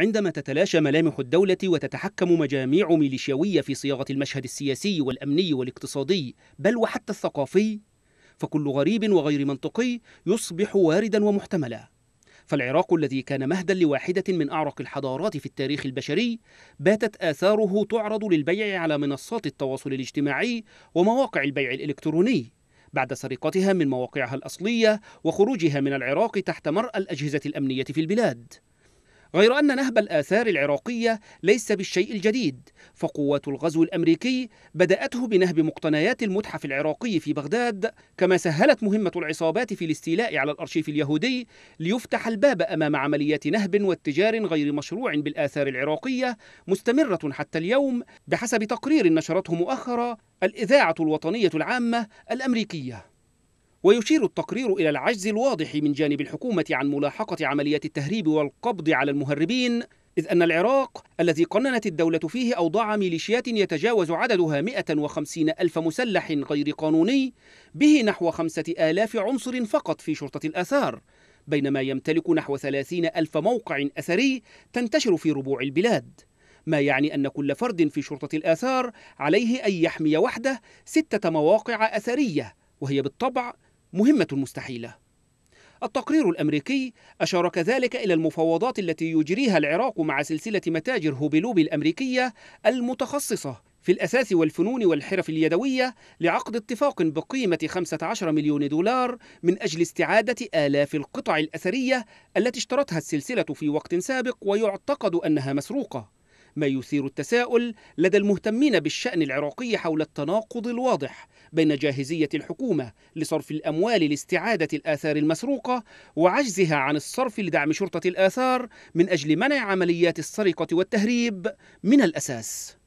عندما تتلاشى ملامح الدولة وتتحكم مجاميع ميليشياوية في صياغة المشهد السياسي والأمني والاقتصادي بل وحتى الثقافي فكل غريب وغير منطقي يصبح واردا ومحتملا فالعراق الذي كان مهدا لواحدة من أعرق الحضارات في التاريخ البشري باتت آثاره تعرض للبيع على منصات التواصل الاجتماعي ومواقع البيع الإلكتروني بعد سرقتها من مواقعها الأصلية وخروجها من العراق تحت مرأى الأجهزة الأمنية في البلاد غير أن نهب الآثار العراقية ليس بالشيء الجديد فقوات الغزو الأمريكي بدأته بنهب مقتنيات المتحف العراقي في بغداد كما سهلت مهمة العصابات في الاستيلاء على الأرشيف اليهودي ليفتح الباب أمام عمليات نهب واتجار غير مشروع بالآثار العراقية مستمرة حتى اليوم بحسب تقرير نشرته مؤخرا الإذاعة الوطنية العامة الأمريكية ويشير التقرير إلى العجز الواضح من جانب الحكومة عن ملاحقة عمليات التهريب والقبض على المهربين إذ أن العراق الذي قننت الدولة فيه أوضاع ميليشيات يتجاوز عددها 150 ألف مسلح غير قانوني به نحو خمسة آلاف عنصر فقط في شرطة الآثار بينما يمتلك نحو ثلاثين ألف موقع أثري تنتشر في ربوع البلاد ما يعني أن كل فرد في شرطة الآثار عليه أن يحمي وحده ستة مواقع أثرية وهي بالطبع مهمة مستحيلة. التقرير الأمريكي أشار كذلك إلى المفاوضات التي يجريها العراق مع سلسلة متاجر هوبيلوب الأمريكية المتخصصة في الأثاث والفنون والحرف اليدوية لعقد اتفاق بقيمة 15 مليون دولار من أجل استعادة آلاف القطع الأثرية التي اشترتها السلسلة في وقت سابق ويعتقد أنها مسروقة ما يثير التساؤل لدى المهتمين بالشأن العراقي حول التناقض الواضح بين جاهزية الحكومة لصرف الأموال لاستعادة الآثار المسروقة وعجزها عن الصرف لدعم شرطة الآثار من أجل منع عمليات السرقة والتهريب من الأساس